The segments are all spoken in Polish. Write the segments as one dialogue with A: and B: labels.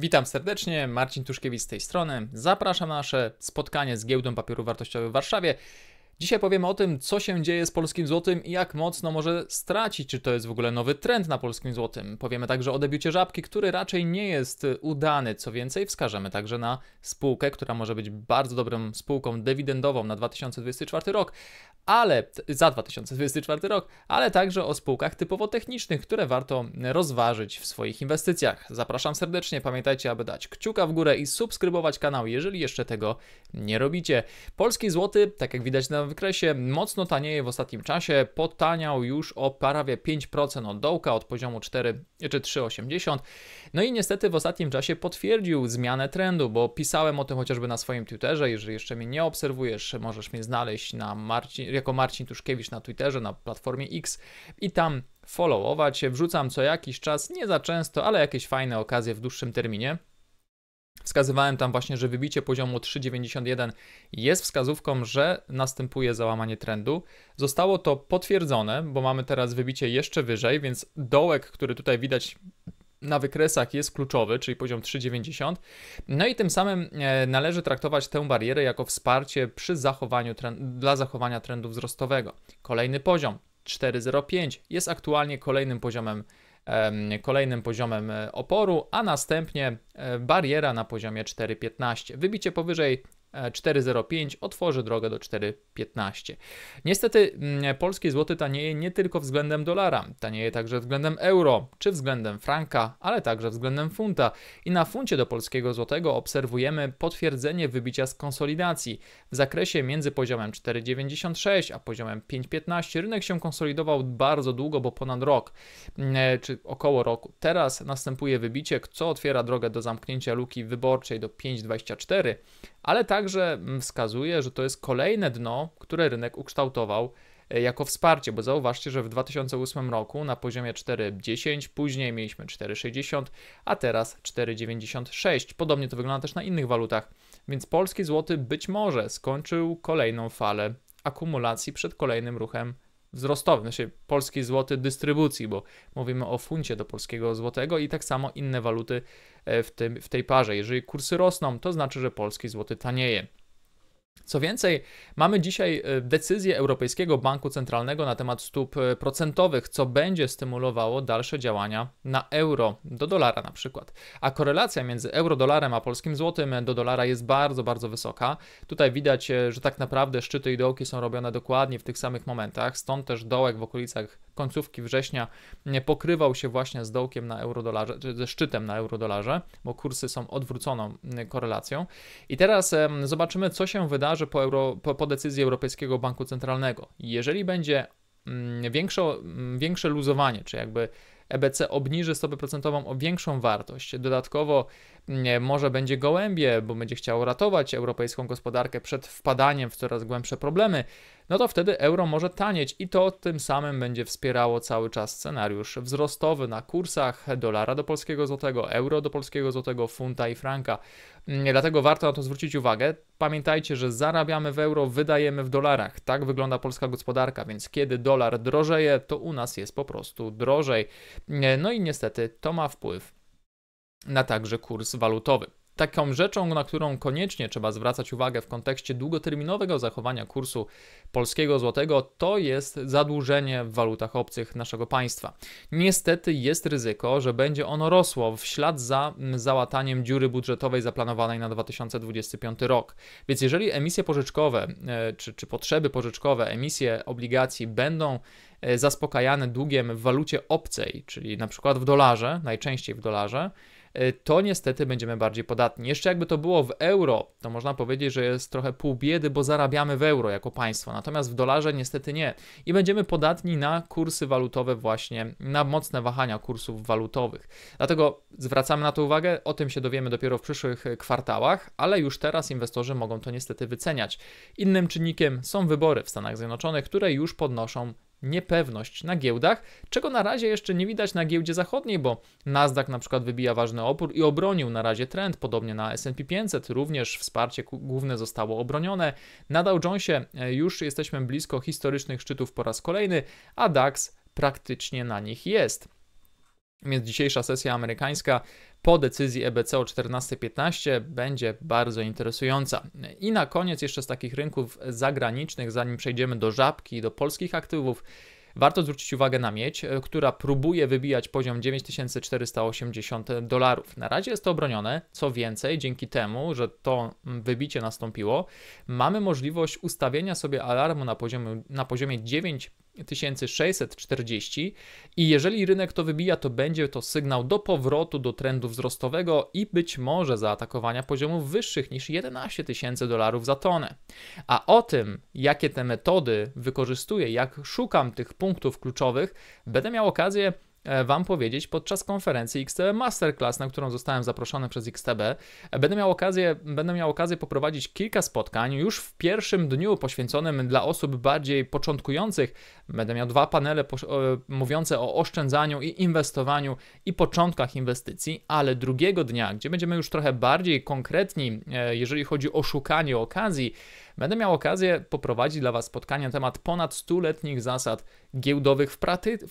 A: Witam serdecznie, Marcin Tuszkiewicz z tej strony. Zapraszam na nasze spotkanie z Giełdą Papierów Wartościowych w Warszawie. Dzisiaj powiemy o tym, co się dzieje z polskim złotym i jak mocno może stracić, czy to jest w ogóle nowy trend na polskim złotym. Powiemy także o debiucie Żabki, który raczej nie jest y, udany. Co więcej, wskażemy także na spółkę, która może być bardzo dobrą spółką dywidendową na 2024 rok, ale za 2024 rok, ale także o spółkach typowo technicznych, które warto rozważyć w swoich inwestycjach. Zapraszam serdecznie, pamiętajcie, aby dać kciuka w górę i subskrybować kanał, jeżeli jeszcze tego nie robicie. Polski złoty, tak jak widać na wykresie mocno tanieje w ostatnim czasie, potaniał już o prawie 5% od dołka, od poziomu 4 czy 3,80. No i niestety w ostatnim czasie potwierdził zmianę trendu, bo pisałem o tym chociażby na swoim Twitterze, jeżeli jeszcze mnie nie obserwujesz, możesz mnie znaleźć na Marcin, jako Marcin Tuszkiewicz na Twitterze, na platformie X i tam followować. Wrzucam co jakiś czas, nie za często, ale jakieś fajne okazje w dłuższym terminie. Wskazywałem tam właśnie, że wybicie poziomu 3,91 jest wskazówką, że następuje załamanie trendu. Zostało to potwierdzone, bo mamy teraz wybicie jeszcze wyżej, więc dołek, który tutaj widać na wykresach jest kluczowy, czyli poziom 3,90. No i tym samym e, należy traktować tę barierę jako wsparcie przy zachowaniu dla zachowania trendu wzrostowego. Kolejny poziom 4,05 jest aktualnie kolejnym poziomem kolejnym poziomem e, oporu, a następnie e, bariera na poziomie 4,15. Wybicie powyżej 4,05 otworzy drogę do 4,15. Niestety mm, polskie złoty tanieje nie tylko względem dolara, tanieje także względem euro, czy względem franka, ale także względem funta. I na funcie do polskiego złotego obserwujemy potwierdzenie wybicia z konsolidacji. W zakresie między poziomem 4,96 a poziomem 5,15 rynek się konsolidował bardzo długo, bo ponad rok, mm, e, czy około roku. Teraz następuje wybicie, co otwiera drogę do zamknięcia luki wyborczej do 5,24, ale także mm, wskazuje, że to jest kolejne dno, które rynek ukształtował e, jako wsparcie, bo zauważcie, że w 2008 roku na poziomie 4,10, później mieliśmy 4,60, a teraz 4,96. Podobnie to wygląda też na innych walutach, więc polski złoty być może skończył kolejną falę akumulacji przed kolejnym ruchem wzrostowym, znaczy polski złoty dystrybucji, bo mówimy o funcie do polskiego złotego i tak samo inne waluty e, w, tym, w tej parze. Jeżeli kursy rosną, to znaczy, że polski złoty tanieje. Co więcej, mamy dzisiaj e, decyzję Europejskiego Banku Centralnego na temat stóp e, procentowych, co będzie stymulowało dalsze działania na euro, do dolara na przykład. A korelacja między euro-dolarem a polskim złotym do dolara jest bardzo, bardzo wysoka. Tutaj widać, e, że tak naprawdę szczyty i dołki są robione dokładnie w tych samych momentach, stąd też dołek w okolicach końcówki września mm, pokrywał się właśnie z dołkiem na eurodolarze, ze szczytem na eurodolarze, bo kursy są odwróconą mm, korelacją. I teraz zobaczymy, co się wydarzy po, euro, po, po decyzji Europejskiego Banku Centralnego. Jeżeli będzie mm, większe, większe luzowanie, czy jakby EBC obniży stopę procentową o większą wartość. Dodatkowo może będzie gołębie, bo będzie chciał ratować europejską gospodarkę przed wpadaniem w coraz głębsze problemy no to wtedy euro może tanieć i to tym samym będzie wspierało cały czas scenariusz wzrostowy na kursach dolara do polskiego złotego, euro do polskiego złotego, funta i franka. Mm, dlatego warto na to zwrócić uwagę. Pamiętajcie, że zarabiamy w euro, wydajemy w dolarach. Tak wygląda polska gospodarka, więc kiedy dolar drożeje, to u nas jest po prostu drożej. No i niestety to ma wpływ na także kurs walutowy. Taką rzeczą, na którą koniecznie trzeba zwracać uwagę w kontekście długoterminowego zachowania kursu polskiego złotego, to jest zadłużenie w walutach obcych naszego państwa. Niestety jest ryzyko, że będzie ono rosło w ślad za mm, załataniem dziury budżetowej zaplanowanej na 2025 rok. Więc jeżeli emisje pożyczkowe e, czy, czy potrzeby pożyczkowe, emisje obligacji będą e, zaspokajane długiem w walucie obcej, czyli na przykład w dolarze, najczęściej w dolarze, E, to niestety będziemy bardziej podatni. Jeszcze jakby to było w euro, to można powiedzieć, że jest trochę pół biedy, bo zarabiamy w euro jako państwo, natomiast w dolarze niestety nie. I będziemy podatni na kursy walutowe właśnie, na mocne wahania kursów walutowych. Dlatego zwracamy na to uwagę, o tym się dowiemy dopiero w przyszłych e, kwartałach, ale już teraz inwestorzy mogą to niestety wyceniać. Innym czynnikiem są wybory w Stanach Zjednoczonych, które już podnoszą niepewność na giełdach, czego na razie jeszcze nie widać na giełdzie zachodniej, bo Nasdaq na przykład wybija ważny opór i obronił na razie trend, podobnie na S&P 500, również wsparcie główne zostało obronione. Na Dow Jonesie e, już jesteśmy blisko historycznych szczytów po raz kolejny, a DAX praktycznie na nich jest. Więc dzisiejsza sesja amerykańska po decyzji EBC o 14.15 będzie bardzo interesująca. I na koniec jeszcze z takich rynków zagranicznych, zanim przejdziemy do żabki, do polskich aktywów, warto zwrócić uwagę na miedź, która próbuje wybijać poziom 9480 dolarów. Na razie jest to obronione, co więcej, dzięki temu, że to wybicie nastąpiło, mamy możliwość ustawienia sobie alarmu na poziomie, na poziomie 9 1640 i jeżeli rynek to wybija, to będzie to sygnał do powrotu do trendu wzrostowego i być może zaatakowania poziomów wyższych niż 11 tysięcy dolarów za tonę. A o tym, jakie te metody wykorzystuję, jak szukam tych punktów kluczowych, będę miał okazję E, wam powiedzieć podczas konferencji XTB Masterclass, na którą zostałem zaproszony przez XTB. E, będę miał okazję, będę miał okazję poprowadzić kilka spotkań już w pierwszym dniu poświęconym dla osób bardziej początkujących. Będę miał dwa panele e, mówiące o oszczędzaniu i inwestowaniu i początkach inwestycji, ale drugiego dnia, gdzie będziemy już trochę bardziej konkretni, jeżeli chodzi o szukanie okazji, Będę miał okazję poprowadzić dla Was spotkanie na temat ponad stuletnich zasad giełdowych w,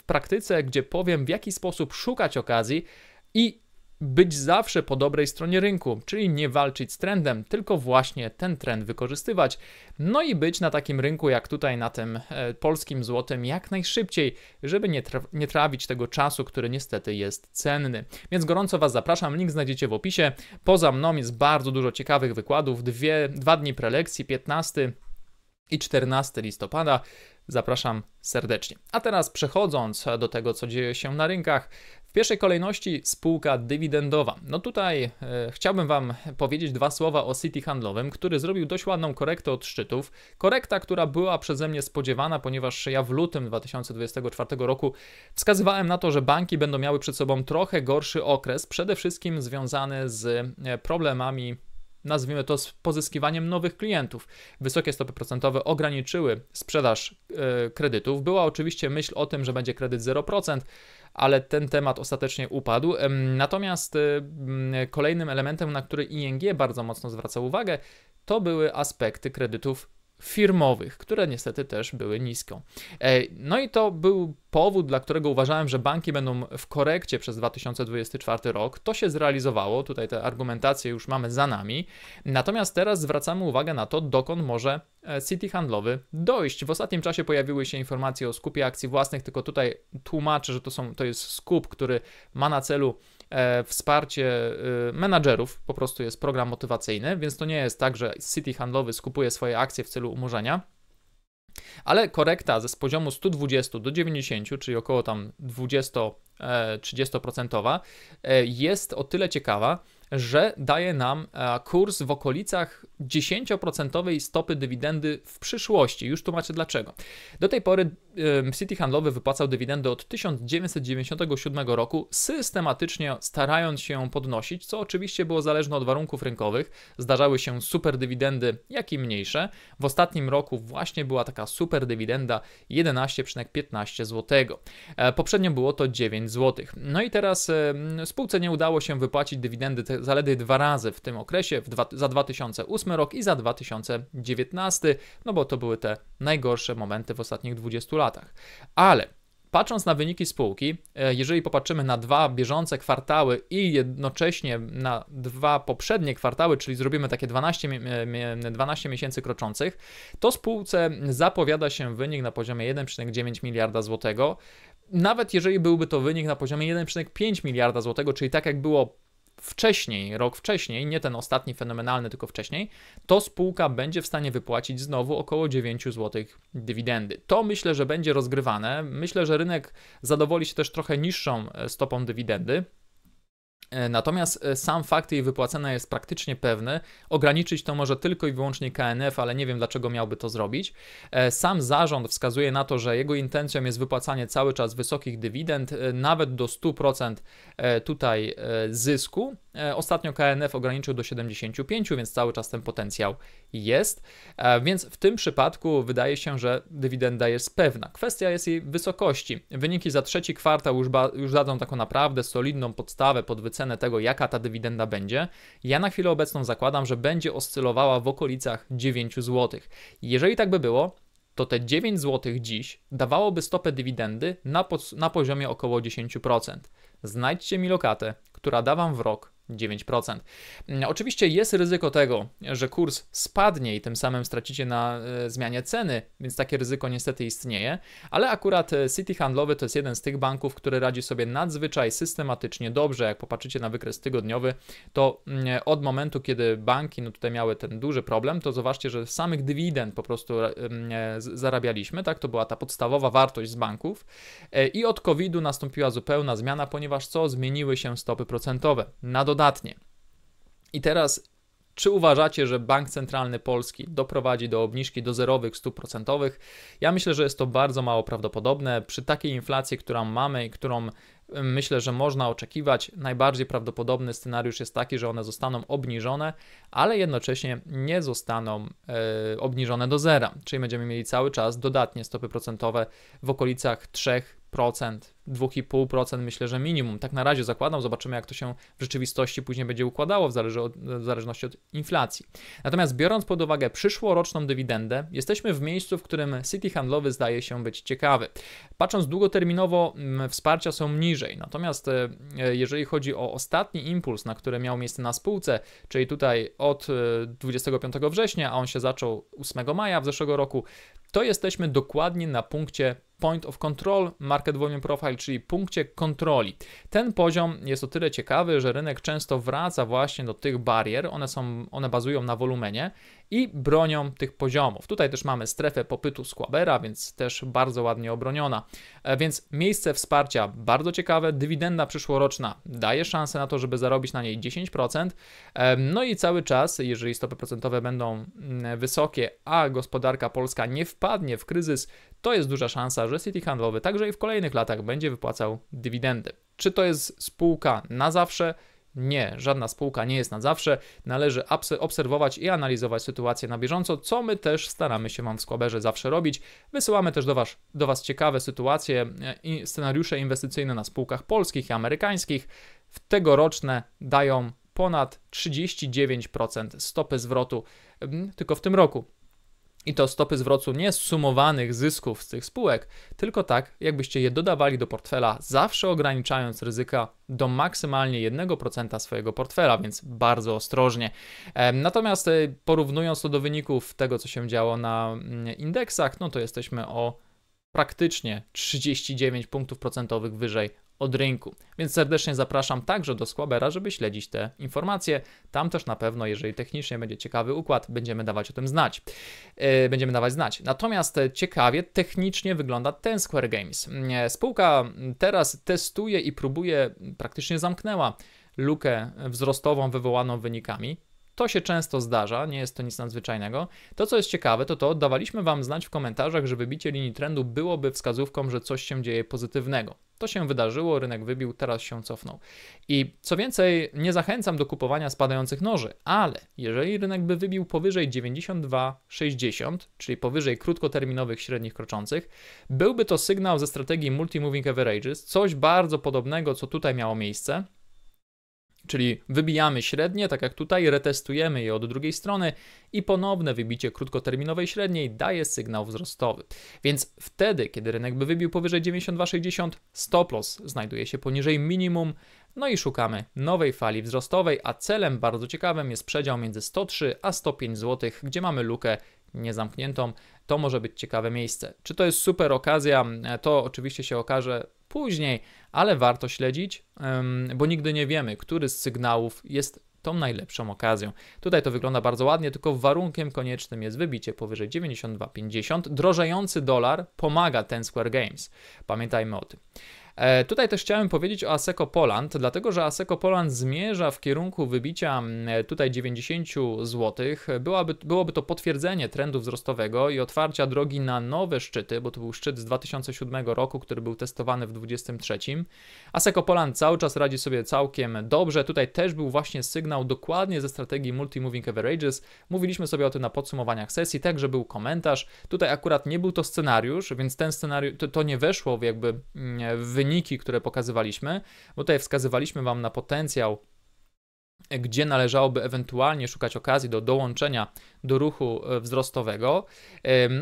A: praktyce, gdzie powiem w jaki sposób szukać okazji i być zawsze po dobrej stronie rynku, czyli nie walczyć z trendem, tylko właśnie ten trend wykorzystywać. No i być na takim rynku jak tutaj na tym e, polskim złotym jak najszybciej, żeby nie, tra nie trawić tego czasu, który niestety jest cenny. Więc gorąco Was zapraszam, link znajdziecie w opisie. Poza mną jest bardzo dużo ciekawych wykładów, dwie, dwa dni prelekcji, 15 i 14 listopada. Zapraszam serdecznie. A teraz przechodząc do tego, co dzieje się na rynkach, w pierwszej kolejności spółka dywidendowa. No tutaj e, chciałbym Wam powiedzieć dwa słowa o City Handlowym, który zrobił dość ładną korektę od szczytów. Korekta, która była przeze mnie spodziewana, ponieważ ja w lutym 2024 roku wskazywałem na to, że banki będą miały przed sobą trochę gorszy okres, przede wszystkim związany z e, problemami nazwijmy to, z pozyskiwaniem nowych klientów. Wysokie stopy procentowe ograniczyły sprzedaż e, kredytów. Była oczywiście myśl o tym, że będzie kredyt 0% ale ten temat ostatecznie upadł. Natomiast y, kolejnym elementem, na który ING bardzo mocno zwraca uwagę, to były aspekty kredytów firmowych, które niestety też były nisko. E, no i to był powód, dla którego uważałem, że banki będą w korekcie przez 2024 rok. To się zrealizowało, tutaj te argumentacje już mamy za nami. Natomiast teraz zwracamy uwagę na to, dokąd może e, City handlowy dojść. W ostatnim czasie pojawiły się informacje o skupie akcji własnych, tylko tutaj tłumaczę, że to, są, to jest skup, który ma na celu E, wsparcie y, menadżerów, po prostu jest program motywacyjny, więc to nie jest tak, że City handlowy skupuje swoje akcje w celu umorzenia. Ale korekta z poziomu 120 do 90, czyli około tam 20-30% e, e, jest o tyle ciekawa, że daje nam e, kurs w okolicach 10% stopy dywidendy w przyszłości. Już tłumaczę dlaczego. Do tej pory City Handlowy wypłacał dywidendy od 1997 roku, systematycznie starając się ją podnosić, co oczywiście było zależne od warunków rynkowych. Zdarzały się super dywidendy, jak i mniejsze. W ostatnim roku właśnie była taka super dywidenda 11,15 zł. E, poprzednio było to 9 zł. No i teraz spółce nie udało się wypłacić dywidendy zaledwie dwa razy w tym okresie, w dwa, za 2008 rok i za 2019, no bo to były te najgorsze momenty w ostatnich 20 latach. Ale Patrząc na wyniki spółki, e, jeżeli popatrzymy na dwa bieżące kwartały i jednocześnie na dwa poprzednie kwartały, czyli zrobimy takie 12, 12 e, miesięcy kroczących, to spółce zapowiada się wynik na poziomie 1,9 miliarda złotego. Nawet jeżeli byłby to wynik na poziomie 1,5 miliarda złotego, czyli tak jak było wcześniej, rok wcześniej, nie ten ostatni fenomenalny, tylko wcześniej, to spółka będzie w stanie wypłacić znowu około 9 zł dywidendy. To myślę, że będzie rozgrywane. Myślę, że rynek zadowoli się też trochę niższą e, stopą dywidendy. E, natomiast e, sam fakt jej wypłacenia jest praktycznie pewny. Ograniczyć to może tylko i wyłącznie KNF, ale nie wiem dlaczego miałby to zrobić. E, sam zarząd wskazuje na to, że jego intencją jest wypłacanie cały czas wysokich dywidend, nawet do 100% tutaj zysku. E, ostatnio KNF ograniczył do 75, więc cały czas ten potencjał jest. E, więc w tym przypadku wydaje się, że dywidenda jest pewna. Kwestia jest jej wysokości. Wyniki za trzeci kwartał już, ba, już dadzą taką naprawdę solidną podstawę pod wycenę tego, jaka ta dywidenda będzie. Ja na chwilę obecną zakładam, że będzie oscylowała w okolicach 9 zł. Jeżeli tak by było, to te 9 zł dziś dawałoby stopę dywidendy na, na poziomie około 10%. Znajdźcie mi lokatę, która da Wam w rok 9%. Mm, oczywiście jest ryzyko tego, że kurs spadnie i tym samym stracicie na e, zmianie ceny, więc takie ryzyko niestety istnieje, ale akurat e, City Handlowy to jest jeden z tych banków, który radzi sobie nadzwyczaj systematycznie dobrze. Jak popatrzycie na wykres tygodniowy, to mm, od momentu, kiedy banki no tutaj miały ten duży problem, to zobaczcie, że samych dywidend po prostu e, mm, zarabialiśmy, tak? To była ta podstawowa wartość z banków i od COVID-u nastąpiła zupełna zmiana, ponieważ co? Zmieniły się stopy procentowe. Na dodatek dodatnie. I teraz, czy uważacie, że Bank Centralny Polski doprowadzi do obniżki do zerowych stóp procentowych? Ja myślę, że jest to bardzo mało prawdopodobne. Przy takiej inflacji, którą mamy i którą y, myślę, że można oczekiwać, najbardziej prawdopodobny scenariusz jest taki, że one zostaną obniżone, ale jednocześnie nie zostaną e, obniżone do zera. Czyli będziemy mieli cały czas dodatnie stopy procentowe w okolicach 3 procent, 2,5% myślę, że minimum. Tak na razie zakładam, zobaczymy jak to się w rzeczywistości później będzie układało w, zależy od, w zależności od inflacji. Natomiast biorąc pod uwagę przyszłoroczną dywidendę, jesteśmy w miejscu, w którym City handlowy zdaje się być ciekawy. Patrząc długoterminowo, mm, wsparcia są niżej. Natomiast e, jeżeli chodzi o ostatni impuls, na który miał miejsce na spółce, czyli tutaj od 25 e, września, a on się zaczął 8 maja w zeszłego roku, to jesteśmy dokładnie na punkcie Point of Control Market Volume Profile, czyli punkcie kontroli. Ten poziom jest o tyle ciekawy, że rynek często wraca właśnie do tych barier, one, są, one bazują na wolumenie i bronią tych poziomów. Tutaj też mamy strefę popytu Squabera, więc też bardzo ładnie obroniona. E, więc miejsce wsparcia bardzo ciekawe, dywidenda przyszłoroczna daje szansę na to, żeby zarobić na niej 10%. E, no i cały czas, jeżeli stopy procentowe będą mm, wysokie, a gospodarka polska nie wpadnie w kryzys, to jest duża szansa, że City Handlowy także i w kolejnych latach będzie wypłacał dywidendy. Czy to jest spółka na zawsze? Nie, żadna spółka nie jest na zawsze. Należy obserwować i analizować sytuację na bieżąco, co my też staramy się Wam w Skłaberze zawsze robić. Wysyłamy też do Was, do was ciekawe sytuacje e, i scenariusze inwestycyjne na spółkach polskich i amerykańskich. W tegoroczne dają ponad 39% stopy zwrotu tylko w tym roku. I to stopy zwrotu nie sumowanych zysków z tych spółek, tylko tak, jakbyście je dodawali do portfela, zawsze ograniczając ryzyka do maksymalnie 1% swojego portfela, więc bardzo ostrożnie. Natomiast y, porównując to do wyników tego, co się działo na mm, indeksach, no to jesteśmy o praktycznie 39 punktów procentowych wyżej od rynku. Więc serdecznie zapraszam także do Squabera, żeby śledzić te informacje. Tam też na pewno, jeżeli technicznie będzie ciekawy układ, będziemy dawać o tym znać. Yy, będziemy dawać znać. Natomiast e, ciekawie technicznie wygląda ten Square Games. E, spółka mm, teraz testuje i próbuje, praktycznie zamknęła lukę wzrostową wywołaną wynikami to się często zdarza, nie jest to nic nadzwyczajnego. To, co jest ciekawe, to to dawaliśmy Wam znać w komentarzach, że wybicie linii trendu byłoby wskazówką, że coś się dzieje pozytywnego. To się wydarzyło, rynek wybił, teraz się cofnął. I co więcej, nie zachęcam do kupowania spadających noży, ale jeżeli rynek by wybił powyżej 92,60, czyli powyżej krótkoterminowych średnich kroczących, byłby to sygnał ze strategii Multi-Moving Averages, coś bardzo podobnego, co tutaj miało miejsce, Czyli wybijamy średnie, tak jak tutaj, retestujemy je od drugiej strony i ponowne wybicie krótkoterminowej średniej daje sygnał wzrostowy. Więc wtedy, kiedy rynek by wybił powyżej 92,60, stop loss znajduje się poniżej minimum, no i szukamy nowej fali wzrostowej, a celem bardzo ciekawym jest przedział między 103 a 105 zł, gdzie mamy lukę niezamkniętą, to może być ciekawe miejsce. Czy to jest super okazja? To oczywiście się okaże później, ale warto śledzić, bo nigdy nie wiemy, który z sygnałów jest tą najlepszą okazją. Tutaj to wygląda bardzo ładnie, tylko warunkiem koniecznym jest wybicie powyżej 92,50. Drożający dolar pomaga ten Square Games. Pamiętajmy o tym. E, tutaj też chciałem powiedzieć o Aseco Poland, dlatego że Aseco Poland zmierza w kierunku wybicia e, tutaj 90 zł. Byłaby, byłoby to potwierdzenie trendu wzrostowego i otwarcia drogi na nowe szczyty, bo to był szczyt z 2007 roku, który był testowany w 2023. Aseco Poland cały czas radzi sobie całkiem dobrze. Tutaj też był właśnie sygnał dokładnie ze strategii Multi-Moving Averages. Mówiliśmy sobie o tym na podsumowaniach sesji, także był komentarz. Tutaj akurat nie był to scenariusz, więc ten scenariusz to, to nie weszło w jakby w wynik wyniki, które pokazywaliśmy, bo tutaj wskazywaliśmy Wam na potencjał, gdzie należałoby ewentualnie szukać okazji do dołączenia do ruchu e, wzrostowego.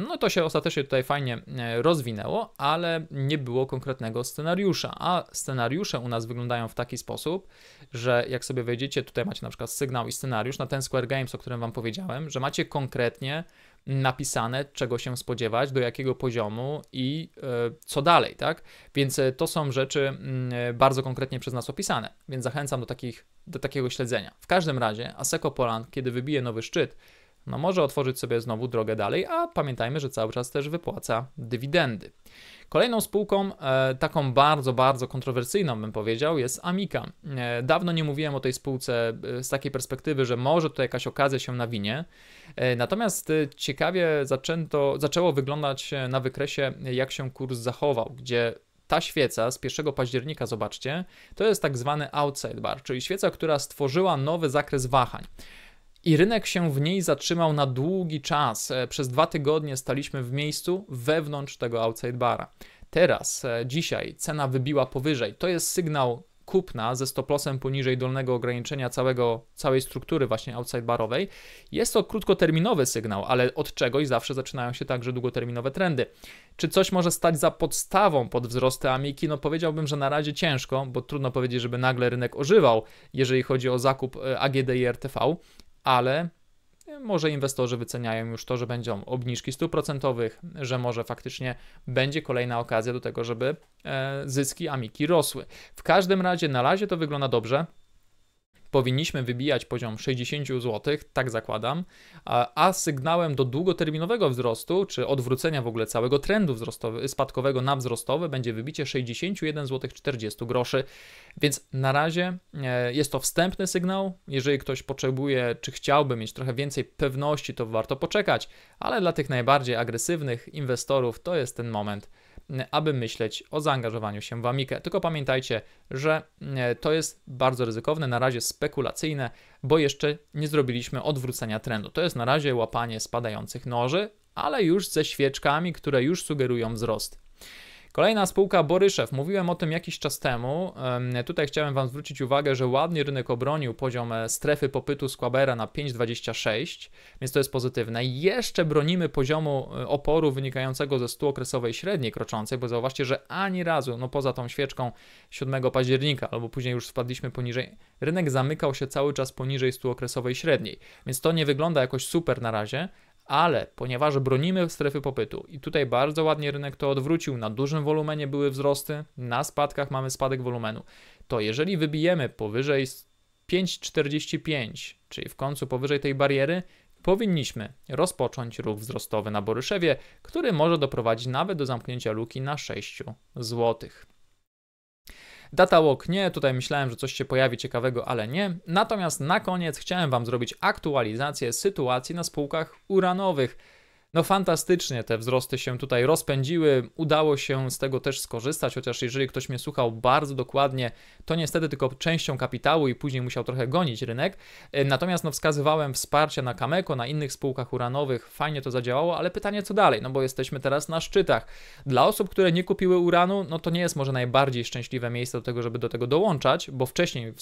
A: No to się ostatecznie tutaj fajnie e, rozwinęło, ale nie było konkretnego scenariusza. A scenariusze u nas wyglądają w taki sposób, że jak sobie wejdziecie, tutaj macie na przykład sygnał i scenariusz na ten Square Games, o którym Wam powiedziałem, że macie konkretnie napisane, czego się spodziewać, do jakiego poziomu i e, co dalej, tak? Więc e, to są rzeczy mm, e, bardzo konkretnie przez nas opisane, więc zachęcam do, takich, do takiego śledzenia. W każdym razie Aseko Poland, kiedy wybije nowy szczyt, no może otworzyć sobie znowu drogę dalej, a pamiętajmy, że cały czas też wypłaca dywidendy. Kolejną spółką, e, taką bardzo, bardzo kontrowersyjną bym powiedział, jest Amica. E, dawno nie mówiłem o tej spółce e, z takiej perspektywy, że może tutaj jakaś okazja się nawinie. E, natomiast e, ciekawie zaczęto, zaczęło wyglądać na wykresie, jak się kurs zachował, gdzie ta świeca z 1 października, zobaczcie, to jest tak zwany outside bar, czyli świeca, która stworzyła nowy zakres wahań i rynek się w niej zatrzymał na długi czas. E, przez dwa tygodnie staliśmy w miejscu wewnątrz tego outside bara. Teraz, e, dzisiaj cena wybiła powyżej. To jest sygnał kupna ze lossem poniżej dolnego ograniczenia całego, całej struktury właśnie outside barowej. Jest to krótkoterminowy sygnał, ale od czegoś zawsze zaczynają się także długoterminowe trendy. Czy coś może stać za podstawą pod wzrosty Amiki? No powiedziałbym, że na razie ciężko, bo trudno powiedzieć, żeby nagle rynek ożywał, jeżeli chodzi o zakup e, AGD i RTV ale może inwestorzy wyceniają już to, że będą obniżki stóp procentowych, że może faktycznie będzie kolejna okazja do tego, żeby e, zyski Amiki rosły. W każdym razie na razie to wygląda dobrze powinniśmy wybijać poziom 60 zł, tak zakładam, a, sygnałem do długoterminowego wzrostu, czy odwrócenia w ogóle całego trendu spadkowego na wzrostowy będzie wybicie 61 zł 40 groszy. Więc na razie e, jest to wstępny sygnał. Jeżeli ktoś potrzebuje, czy chciałby mieć trochę więcej pewności, to warto poczekać, ale dla tych najbardziej agresywnych inwestorów to jest ten moment aby myśleć o zaangażowaniu się w Amikę. Tylko pamiętajcie, że e, to jest bardzo ryzykowne, na razie spekulacyjne, bo jeszcze nie zrobiliśmy odwrócenia trendu. To jest na razie łapanie spadających noży, ale już ze świeczkami, które już sugerują wzrost. Kolejna spółka Boryszew. Mówiłem o tym jakiś czas temu. Tutaj chciałem Wam zwrócić uwagę, że ładnie rynek obronił poziom e, strefy popytu Squabera na 5,26, więc to jest pozytywne. Jeszcze bronimy poziomu e, oporu wynikającego ze 100 okresowej średniej kroczącej, bo zauważcie, że ani razu, no poza tą świeczką 7 października, albo później już spadliśmy poniżej, rynek zamykał się cały czas poniżej 100 okresowej średniej, więc to nie wygląda jakoś super na razie ale ponieważ bronimy strefy popytu i tutaj bardzo ładnie rynek to odwrócił, na dużym wolumenie były wzrosty, na spadkach mamy spadek wolumenu, to jeżeli wybijemy powyżej 5,45, czyli w końcu powyżej tej bariery, powinniśmy rozpocząć ruch wzrostowy na Boryszewie, który może doprowadzić nawet do zamknięcia luki na 6 złotych. Data Walk nie, tutaj myślałem, że coś się pojawi ciekawego, ale nie. Natomiast na koniec chciałem Wam zrobić aktualizację sytuacji na spółkach uranowych. No fantastycznie te wzrosty się tutaj rozpędziły, udało się z tego też skorzystać, chociaż jeżeli ktoś mnie słuchał bardzo dokładnie, to niestety tylko częścią kapitału i później musiał trochę gonić rynek. E, natomiast no wskazywałem wsparcie na Kameko, na innych spółkach uranowych, fajnie to zadziałało, ale pytanie co dalej, no bo jesteśmy teraz na szczytach. Dla osób, które nie kupiły uranu, no to nie jest może najbardziej szczęśliwe miejsce do tego, żeby do tego dołączać, bo wcześniej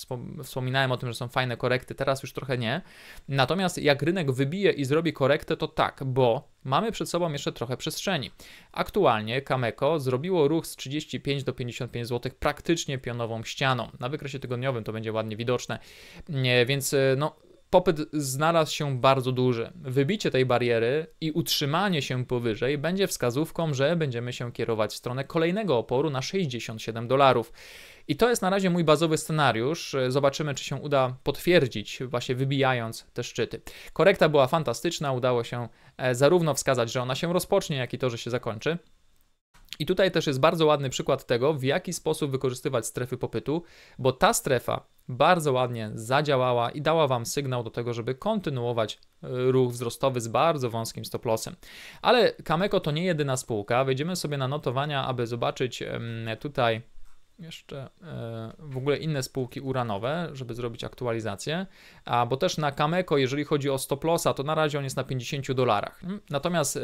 A: wspominałem o tym, że są fajne korekty, teraz już trochę nie. Natomiast jak rynek wybije i zrobi korektę, to tak, bo mamy przed sobą jeszcze trochę przestrzeni. Aktualnie Kameko zrobiło ruch z 35 do 55 zł praktycznie pionową ścianą. Na wykresie tygodniowym to będzie ładnie widoczne, więc e, no, popyt znalazł się bardzo duży. Wybicie tej bariery i utrzymanie się powyżej będzie wskazówką, że będziemy się kierować w stronę kolejnego oporu na 67 dolarów. I to jest na razie mój bazowy scenariusz. Zobaczymy, czy się uda potwierdzić, właśnie wybijając te szczyty. Korekta była fantastyczna, udało się e, zarówno wskazać, że ona się rozpocznie, jak i to, że się zakończy. I tutaj też jest bardzo ładny przykład tego, w jaki sposób wykorzystywać strefy popytu, bo ta strefa bardzo ładnie zadziałała i dała Wam sygnał do tego, żeby kontynuować e, ruch wzrostowy z bardzo wąskim stop-lossem. Ale Kameko to nie jedyna spółka. Wejdziemy sobie na notowania, aby zobaczyć tutaj jeszcze e, w ogóle inne spółki uranowe, żeby zrobić aktualizację, A, bo też na Kameko, jeżeli chodzi o stop lossa, to na razie on jest na 50 dolarach. Mm, natomiast e,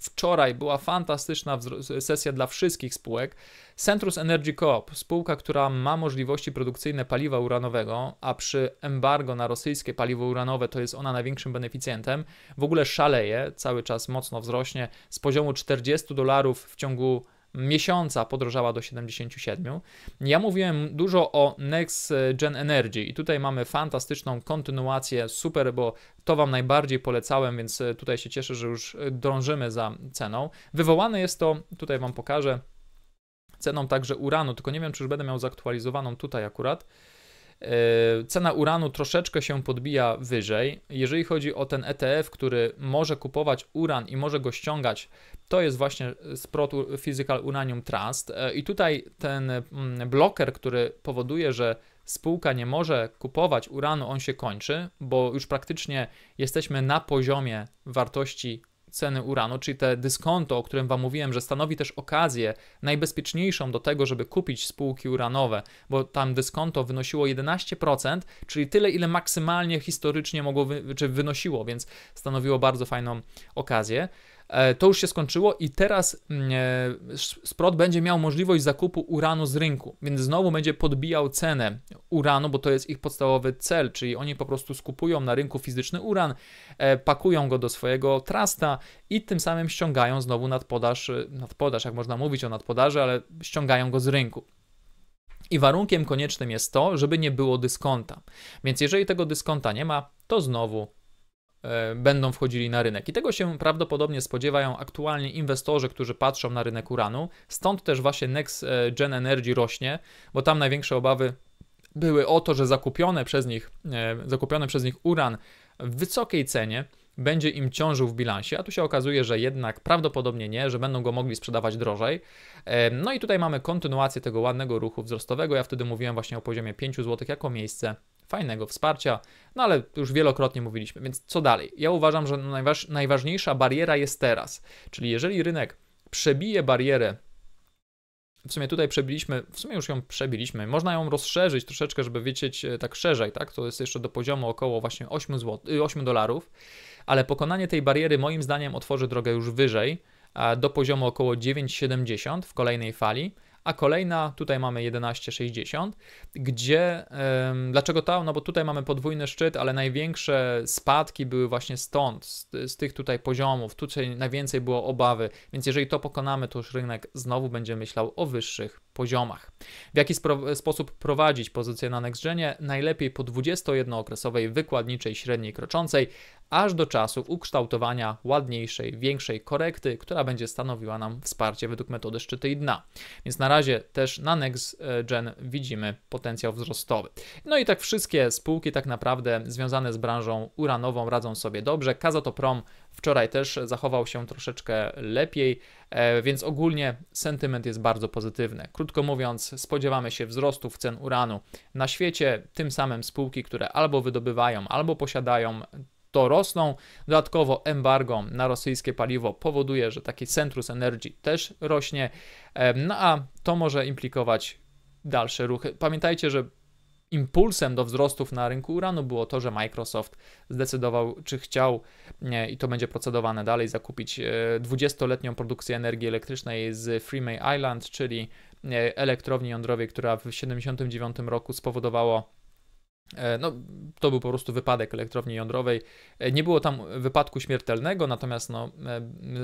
A: wczoraj była fantastyczna sesja dla wszystkich spółek, Centrus Energy Coop, spółka, która ma możliwości produkcyjne paliwa uranowego, a przy embargo na rosyjskie paliwo uranowe to jest ona największym beneficjentem, w ogóle szaleje, cały czas mocno wzrośnie z poziomu 40 dolarów w ciągu miesiąca podrożała do 77. Ja mówiłem dużo o Next Gen Energy i tutaj mamy fantastyczną kontynuację, super, bo to Wam najbardziej polecałem, więc tutaj się cieszę, że już drążymy za ceną. Wywołane jest to, tutaj Wam pokażę, ceną także uranu, tylko nie wiem, czy już będę miał zaktualizowaną tutaj akurat. E, cena uranu troszeczkę się podbija wyżej. Jeżeli chodzi o ten ETF, który może kupować uran i może go ściągać, to jest właśnie Sprott Physical Uranium Trust. E, I tutaj ten mm, bloker, który powoduje, że spółka nie może kupować uranu, on się kończy, bo już praktycznie jesteśmy na poziomie wartości ceny uranu, czyli te dyskonto, o którym Wam mówiłem, że stanowi też okazję najbezpieczniejszą do tego, żeby kupić spółki uranowe, bo tam dyskonto wynosiło 11%, czyli tyle, ile maksymalnie historycznie mogło, wy, czy wynosiło, więc stanowiło bardzo fajną okazję. E, to już się skończyło i teraz mm, e, Sprot będzie miał możliwość zakupu uranu z rynku, więc znowu będzie podbijał cenę uranu, bo to jest ich podstawowy cel, czyli oni po prostu skupują na rynku fizyczny uran, e, pakują go do swojego trasta i tym samym ściągają znowu nadpodaż, nadpodaż, jak można mówić o nadpodaży, ale ściągają go z rynku. I warunkiem koniecznym jest to, żeby nie było dyskonta. Więc jeżeli tego dyskonta nie ma, to znowu E, będą wchodzili na rynek. I tego się prawdopodobnie spodziewają aktualnie inwestorzy, którzy patrzą na rynek uranu. Stąd też właśnie Next e, Gen Energy rośnie, bo tam największe obawy były o to, że zakupione przez nich, e, zakupiony przez nich uran w wysokiej cenie będzie im ciążył w bilansie, a tu się okazuje, że jednak prawdopodobnie nie, że będą go mogli sprzedawać drożej. No i tutaj mamy kontynuację tego ładnego ruchu wzrostowego. Ja wtedy mówiłem właśnie o poziomie 5 zł jako miejsce fajnego wsparcia, no ale już wielokrotnie mówiliśmy, więc co dalej? Ja uważam, że najważ, najważniejsza bariera jest teraz, czyli jeżeli rynek przebije barierę w sumie tutaj przebiliśmy, w sumie już ją przebiliśmy. Można ją rozszerzyć troszeczkę, żeby wiedzieć tak szerzej, tak? To jest jeszcze do poziomu około właśnie 8, zł, 8 dolarów, ale pokonanie tej bariery moim zdaniem otworzy drogę już wyżej, do poziomu około 9,70 w kolejnej fali, a kolejna, tutaj mamy 1160, gdzie, dlaczego ta? No bo tutaj mamy podwójny szczyt, ale największe spadki były właśnie stąd, z, z tych tutaj poziomów, tutaj najwięcej było obawy, więc jeżeli to pokonamy, to już rynek znowu będzie myślał o wyższych poziomach. W jaki sposób prowadzić pozycję na NextGenie? Najlepiej po 21-okresowej wykładniczej średniej kroczącej, aż do czasu ukształtowania ładniejszej, większej korekty, która będzie stanowiła nam wsparcie według metody szczyty i dna. Więc na razie też na NextGen e, widzimy potencjał wzrostowy. No i tak wszystkie spółki tak naprawdę związane z branżą uranową radzą sobie dobrze. Kazatoprom Wczoraj też zachował się troszeczkę lepiej, e, więc ogólnie sentyment jest bardzo pozytywny. Krótko mówiąc, spodziewamy się wzrostów cen uranu na świecie, tym samym spółki, które albo wydobywają, albo posiadają to rosną. Dodatkowo embargo na rosyjskie paliwo powoduje, że taki Centrus energii też rośnie, e, no a to może implikować dalsze ruchy. Pamiętajcie, że impulsem do wzrostów na rynku uranu było to, że Microsoft zdecydował, czy chciał, nie, i to będzie procedowane dalej, zakupić 20-letnią e, produkcję energii elektrycznej z Freemay Island, czyli e, elektrowni jądrowej, która w 1979 roku spowodowała E, no, to był po prostu wypadek elektrowni jądrowej. E, nie było tam wypadku śmiertelnego, natomiast no,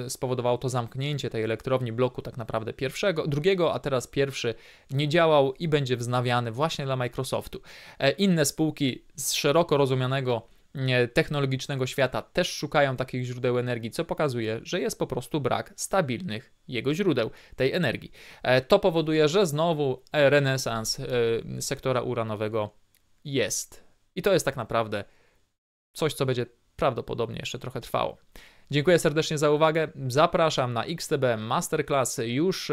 A: e, spowodowało to zamknięcie tej elektrowni bloku tak naprawdę pierwszego, drugiego, a teraz pierwszy nie działał i będzie wznawiany właśnie dla Microsoftu. Inne spółki z szeroko rozumianego technologicznego świata też szukają takich źródeł energii, co pokazuje, że jest po prostu brak stabilnych jego źródeł tej energii. To powoduje, że znowu renesans sektora uranowego jest. I to jest tak naprawdę coś, co będzie prawdopodobnie jeszcze trochę trwało. Dziękuję serdecznie za uwagę. Zapraszam na XTB Masterclass już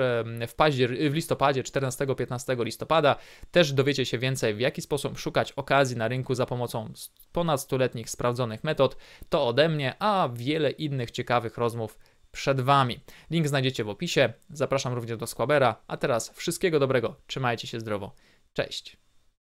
A: w, paździer- w listopadzie, 14-15 listopada. Też dowiecie się więcej, w jaki sposób szukać okazji na rynku za pomocą ponad stuletnich sprawdzonych metod. To ode mnie, a wiele innych ciekawych rozmów przed Wami. Link znajdziecie w opisie. Zapraszam również do Squabera. A teraz wszystkiego dobrego. Trzymajcie się zdrowo. Cześć.